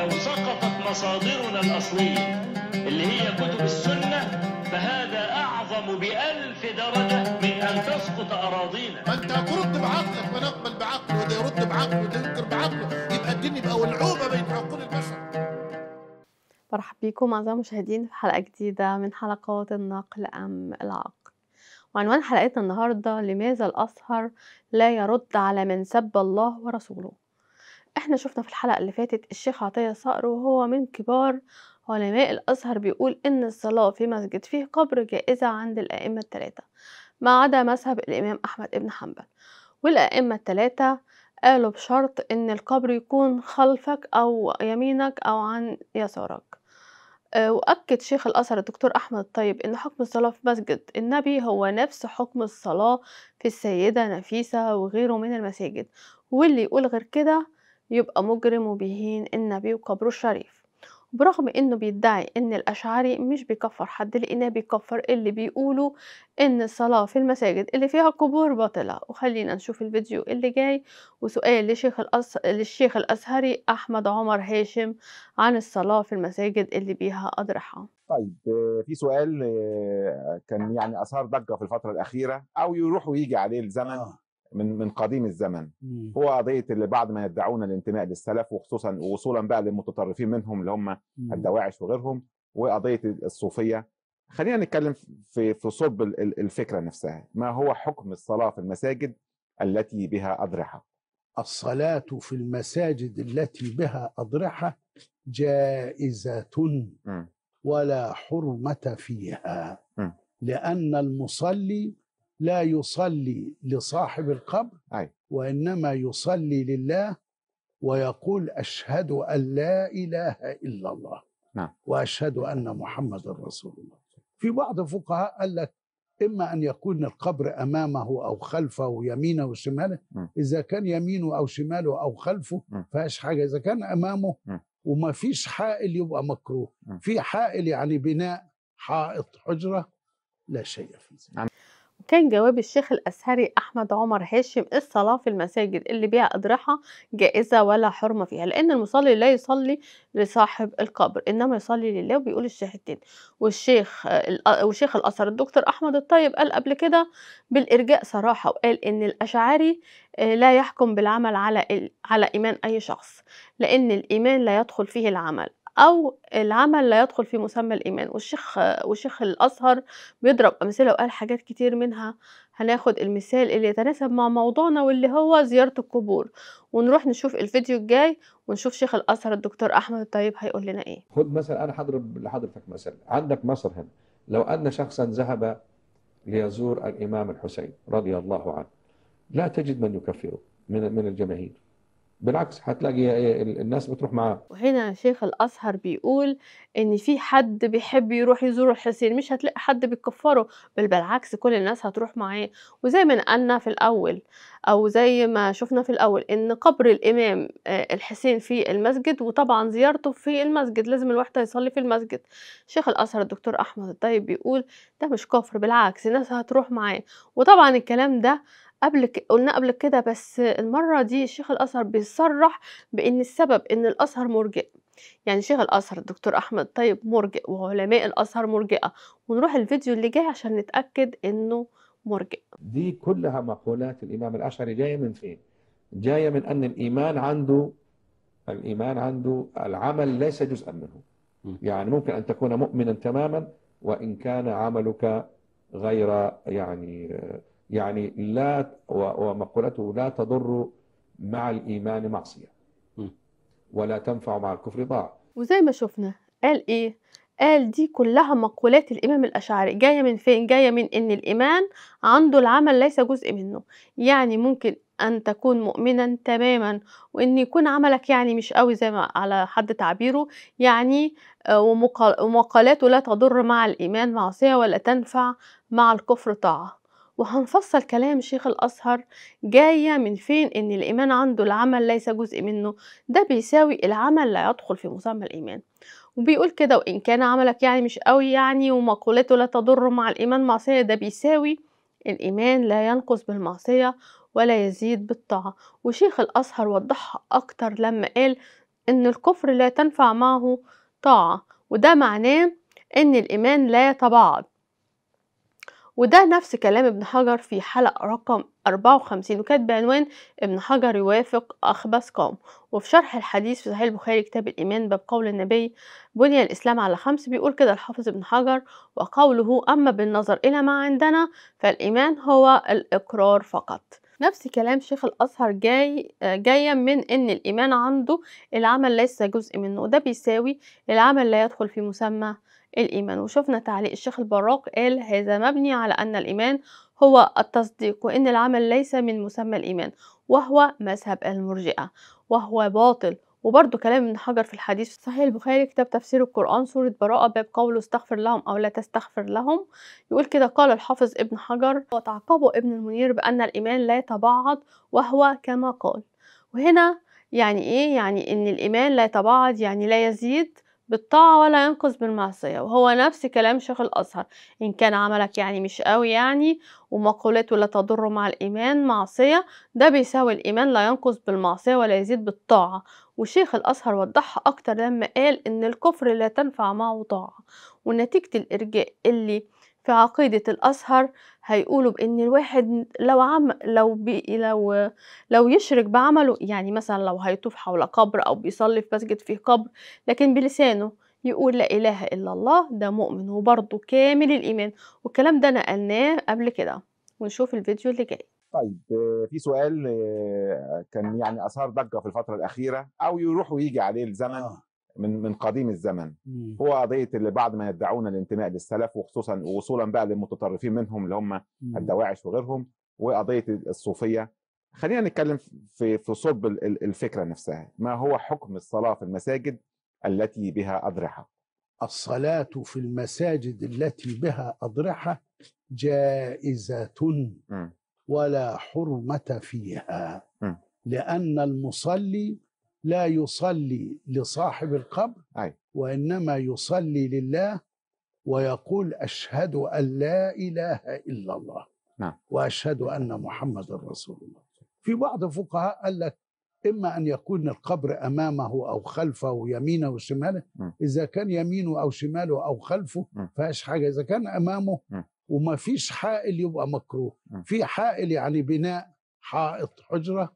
لو سقطت مصادرنا الأصلية اللي هي كتب السنة فهذا أعظم بألف درجة من أن تسقط أراضينا فأنت أنت ترد بعقلك ما نقبل بعقله وده يرد بعقله وده ينكر بعقله يبقى الدين يبقى ولعوبة بين عقول البشر مرحب بكم أعزائي المشاهدين في حلقة جديدة من حلقات النقل أم العقل وعنوان حلقتنا النهاردة لماذا الاصهر لا يرد على من سب الله ورسوله احنا شفنا في الحلقة اللي فاتت الشيخ عطية صقر وهو من كبار علماء الأزهر بيقول إن الصلاة في مسجد فيه قبر جائزة عند الأئمة التلاتة ما عدا مذهب الإمام أحمد ابن حنبل والأئمة التلاتة قالوا بشرط إن القبر يكون خلفك أو يمينك أو عن يسارك آه، وأكد شيخ الأزهر الدكتور أحمد الطيب إن حكم الصلاة في مسجد النبي هو نفس حكم الصلاة في السيدة نفيسة وغيره من المساجد واللي يقول غير كده يبقى مجرم وبيهين النبي وقبره الشريف برغم انه بيدعي ان الاشعري مش بيكفر حد لانه بيكفر اللي بيقولوا ان الصلاة في المساجد اللي فيها قبور باطلة وخلينا نشوف الفيديو اللي جاي وسؤال لشيخ الأس... للشيخ الازهري احمد عمر هاشم عن الصلاة في المساجد اللي بيها اضرحة طيب في سؤال آه، كان يعني اثار ضجة في الفترة الاخيرة او يروح ويجي عليه الزمن آه. من من قديم الزمن مم. هو قضيه اللي بعض ما يدعون الانتماء للسلف وخصوصا وصولا بقى للمتطرفين منهم اللي هم الدواعش وغيرهم وقضيه الصوفيه خلينا نتكلم في في صلب الفكره نفسها ما هو حكم الصلاه في المساجد التي بها اضرحه الصلاه في المساجد التي بها اضرحه جائزه ولا حرمه فيها لان المصلي لا يصلي لصاحب القبر وإنما يصلي لله ويقول أشهد أن لا إله إلا الله نعم. وأشهد أن محمد رسول الله في بعض الفقهاء قال لك إما أن يكون القبر أمامه أو خلفه يمينه أو شماله إذا كان يمينه أو شماله أو خلفه فهاش حاجة إذا كان أمامه وما فيش حائل يبقى مكروه في حائل يعني بناء حائط حجرة لا شيء في ذلك نعم. كان جواب الشيخ الأزهري أحمد عمر هاشم الصلاة في المساجد اللي بيها أضرحة جائزة ولا حرمة فيها لأن المصلي لا يصلي لصاحب القبر إنما يصلي لله وبيقول الشيخ التاني والشيخ وشيخ الأثر الدكتور أحمد الطيب قال قبل كده بالإرجاء صراحة وقال إن الأشعري آه، لا يحكم بالعمل على على إيمان أي شخص لأن الإيمان لا يدخل فيه العمل او العمل لا يدخل في مسمى الايمان والشيخ وشيخ الازهر بيضرب امثله وقال حاجات كتير منها هناخد المثال اللي يتناسب مع موضوعنا واللي هو زياره القبور ونروح نشوف الفيديو الجاي ونشوف شيخ الازهر الدكتور احمد الطيب هيقول لنا ايه خد مثلا انا هضرب لحضرتك مثلا عندك مصر هنا لو ان شخصا ذهب ليزور الامام الحسين رضي الله عنه لا تجد من يكفره من من الجماهير بالعكس هتلاقي إيه، الناس بتروح معاه وهنا شيخ الازهر بيقول ان في حد بيحب يروح يزور الحسين مش هتلاقي حد بيكفره بل بالعكس كل الناس هتروح معاه وزي ما نقلنا في الاول او زي ما شفنا في الاول ان قبر الامام آه، الحسين في المسجد وطبعا زيارته في المسجد لازم الواحد يصلي في المسجد شيخ الازهر الدكتور احمد الطيب بيقول ده مش كفر بالعكس الناس هتروح معاه وطبعا الكلام ده قبل ك... قلنا قبل كده بس المرة دي شيخ الأزهر بيصرح بأن السبب أن الأزهر مرجئ يعني شيخ الأزهر الدكتور أحمد طيب مرجئ وعلماء الأزهر مرجئة ونروح الفيديو اللي جاي عشان نتأكد أنه مرجئ دي كلها مقولات الإمام الأشعري جاية من فين؟ جاية من أن الإيمان عنده الإيمان عنده العمل ليس جزءا منه يعني ممكن أن تكون مؤمنا تماما وإن كان عملك غير يعني يعني لا ومقولته لا تضر مع الإيمان معصية ولا تنفع مع الكفر ضاع وزي ما شفنا قال إيه قال دي كلها مقولات الإمام الأشعري جاية من فين؟ جاية من إن الإيمان عنده العمل ليس جزء منه يعني ممكن أن تكون مؤمنا تماما وإن يكون عملك يعني مش قوي زي ما على حد تعبيره يعني آه، ومقالاته لا تضر مع الإيمان معصية ولا تنفع مع الكفر طاعة وهنفصل كلام شيخ الأزهر جاية من فين إن الإيمان عنده العمل ليس جزء منه ده بيساوي العمل لا يدخل في مسمى الإيمان وبيقول كده وإن كان عملك يعني مش قوي يعني ومقولته لا تضر مع الإيمان معصية ده بيساوي الإيمان لا ينقص بالمعصية ولا يزيد بالطاعة وشيخ الأزهر وضحها أكتر لما قال إن الكفر لا تنفع معه طاعة وده معناه إن الإيمان لا يتبعض وده نفس كلام ابن حجر في حلقة رقم 54 وكانت بعنوان ابن حجر يوافق أخبث قوم وفي شرح الحديث في صحيح البخاري كتاب الإيمان باب قول النبي بني الإسلام على خمس بيقول كده الحافظ ابن حجر وقوله أما بالنظر إلى ما عندنا فالإيمان هو الإقرار فقط نفس كلام شيخ الأزهر جاي جاية من إن الإيمان عنده العمل ليس جزء منه وده بيساوي العمل لا يدخل في مسمى الإيمان وشفنا تعليق الشيخ البراق قال هذا مبني على أن الإيمان هو التصديق وإن العمل ليس من مسمى الإيمان وهو مذهب المرجئة وهو باطل وبرضه كلام ابن حجر في الحديث في صحيح البخاري كتاب تفسير القرآن سورة براءة باب قوله استغفر لهم أو لا تستغفر لهم يقول كده قال الحافظ ابن حجر وتعقبه ابن المنير بأن الإيمان لا يتبعض وهو كما قال وهنا يعني إيه يعني إن الإيمان لا يتبعض يعني لا يزيد بالطاعة ولا ينقص بالمعصية وهو نفس كلام شيخ الأزهر إن كان عملك يعني مش قوي يعني ومقولاته لا تضر مع الإيمان معصية ده بيساوي الإيمان لا ينقص بالمعصية ولا يزيد بالطاعة وشيخ الأزهر وضحها أكتر لما قال إن الكفر لا تنفع معه طاعة ونتيجة الإرجاء اللي في عقيدة الأزهر هيقولوا بإن الواحد لو عم لو بي لو لو يشرك بعمله يعني مثلا لو هيطوف حول قبر أو بيصلي في مسجد فيه قبر لكن بلسانه يقول لا إله إلا الله ده مؤمن وبرضه كامل الإيمان والكلام ده نقلناه قبل كده ونشوف الفيديو اللي جاي طيب في سؤال آه، كان يعني أثار ضجة في الفترة الأخيرة أو يروح ويجي عليه الزمن آه. من من قديم الزمن هو قضيه اللي بعض ما يدعون الانتماء للسلف وخصوصا وصولا بقى للمتطرفين منهم اللي هم الدواعش وغيرهم وقضيه الصوفيه خلينا نتكلم في في صلب الفكره نفسها ما هو حكم الصلاه في المساجد التي بها اضرحه الصلاه في المساجد التي بها اضرحه جائزه ولا حرمه فيها لان المصلي لا يصلي لصاحب القبر أي. وإنما يصلي لله ويقول أشهد أن لا إله إلا الله نعم. وأشهد أن محمد رسول الله في بعض الفقهاء قال لك إما أن يكون القبر أمامه أو خلفه يمينه وشماله م. إذا كان يمينه أو شماله أو خلفه فاش حاجة إذا كان أمامه م. وما فيش حائل يبقى مكروه م. في حائل يعني بناء حائط حجرة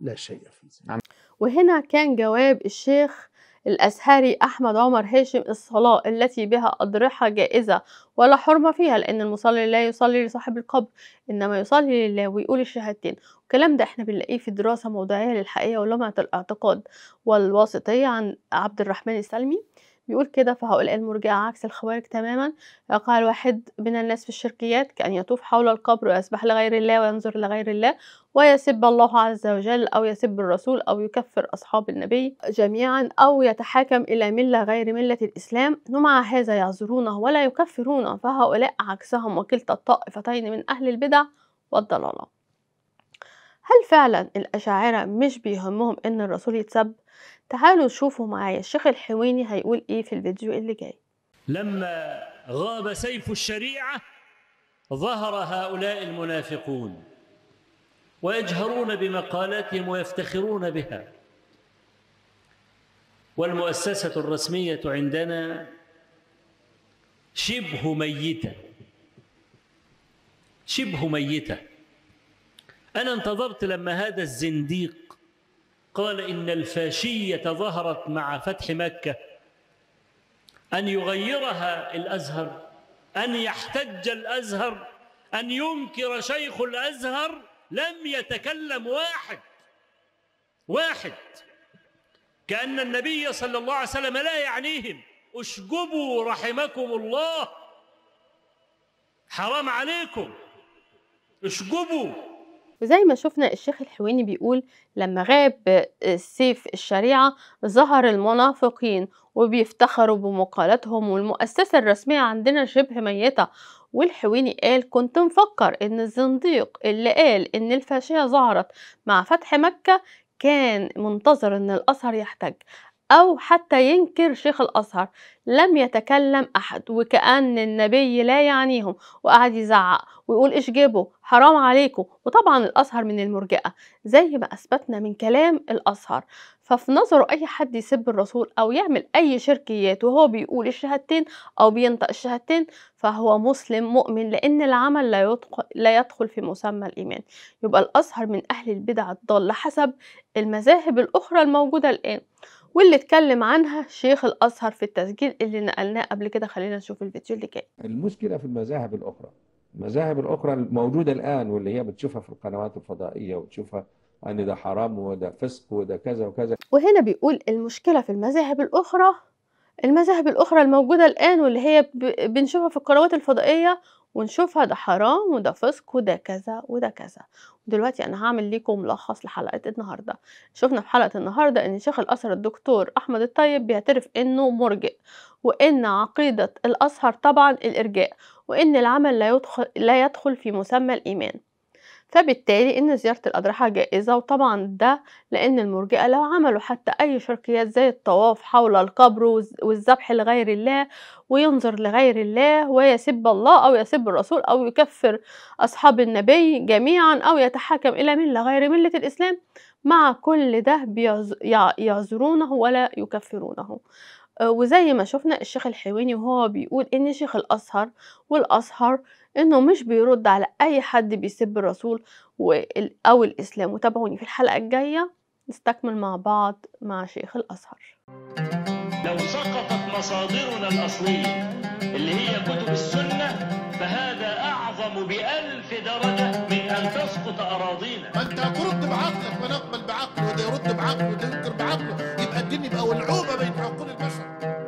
لا شيء في ذلك وهنا كان جواب الشيخ الأزهري أحمد عمر هاشم الصلاة التي بها أضرحة جائزة ولا حرمة فيها لأن المصلي لا يصلي لصاحب القبر إنما يصلي لله ويقول الشهادتين الكلام ده احنا بنلاقيه في دراسة موضعية للحقيقة ولمعة الاعتقاد والواسطية عن عبد الرحمن السلمي بيقول كده فهؤلاء إيه المرجئة عكس الخوارج تماما يقع الواحد من الناس في الشركيات كأن يطوف حول القبر ويسبح لغير الله وينظر لغير الله ويسب الله عز وجل أو يسب الرسول أو يكفر أصحاب النبي جميعا أو يتحاكم إلى ملة غير ملة الإسلام ومع هذا يعذرونه ولا يكفرونه فهؤلاء عكسهم وكلتا الطائفتين من أهل البدع والضلالات هل فعلا الأشاعرة مش بيهمهم إن الرسول يتسب؟ تعالوا شوفوا معايا الشيخ الحويني هيقول إيه في الفيديو اللي جاي لما غاب سيف الشريعة ظهر هؤلاء المنافقون ويجهرون بمقالاتهم ويفتخرون بها والمؤسسة الرسمية عندنا شبه ميتة شبه ميتة أنا انتظرت لما هذا الزنديق قال إن الفاشية ظهرت مع فتح مكة أن يغيرها الأزهر أن يحتج الأزهر أن ينكر شيخ الأزهر لم يتكلم واحد واحد كأن النبي صلى الله عليه وسلم لا يعنيهم اشجبوا رحمكم الله حرام عليكم اشجبوا وزي ما شفنا الشيخ الحويني بيقول لما غاب آه، سيف الشريعة ظهر المنافقين وبيفتخروا بمقالاتهم والمؤسسة الرسمية عندنا شبه ميتة والحويني قال كنت مفكر ان الزنديق اللي قال ان الفاشية ظهرت مع فتح مكة كان منتظر ان الأثر يحتج أو حتى ينكر شيخ الأزهر لم يتكلم أحد وكأن النبي لا يعنيهم وقعد يزعق ويقول إيش جيبه حرام عليكم وطبعا الأزهر من المرجئة زي ما أثبتنا من كلام الأزهر ففي نظره أي حد يسب الرسول أو يعمل أي شركيات وهو بيقول الشهادتين أو بينطق الشهادتين فهو مسلم مؤمن لأن العمل لا يدخل, لا يدخل في مسمى الإيمان يبقى الأزهر من أهل البدع الضالة حسب المذاهب الأخرى الموجودة الآن واللي اتكلم عنها شيخ الازهر في التسجيل اللي نقلناه قبل كده خلينا نشوف الفيديو اللي جاي المشكله في المذاهب الاخرى المذاهب الاخرى الموجوده الان واللي هي بتشوفها في القنوات الفضائيه وتشوفها ان ده حرام وده فسق وده كذا وكذا وهنا بيقول المشكله في المذاهب الاخرى المذاهب الاخرى الموجوده الان واللي هي بنشوفها في القنوات الفضائيه ونشوفها ده حرام وده فسق وده كذا وده كذا ودلوقتي انا هعمل لكم ملخص لحلقه النهارده شفنا في حلقه النهارده ان شيخ الازهر الدكتور احمد الطيب بيعترف انه مرجئ وان عقيده الازهر طبعا الارجاء وان العمل لا يدخل لا يدخل في مسمى الايمان فبالتالي ان زيارة الاضرحة جائزة وطبعا ده لان المرجئة لو عملوا حتى اي شركيات زي الطواف حول القبر والذبح لغير الله وينظر لغير الله ويسب الله او يسب الرسول او يكفر اصحاب النبي جميعا او يتحكم الى ملة غير ملة الاسلام مع كل ده يعذرونه ولا يكفرونه آه، وزي ما شفنا الشيخ الحيواني وهو بيقول ان شيخ الازهر والازهر انه مش بيرد على اي حد بيسب الرسول او الاسلام وتابعوني في الحلقه الجايه نستكمل مع بعض مع شيخ الازهر لو سقطت مصادرنا الاصليه اللي هي كتب السنه فهذا اعظم بألف درجه من ان تسقط اراضينا ما انت ترد بعقلك ما نقبل بعقله وده يرد بعقله وده ينكر بعقله يبقى الدين يبقى ولعوبه بين عقول البشر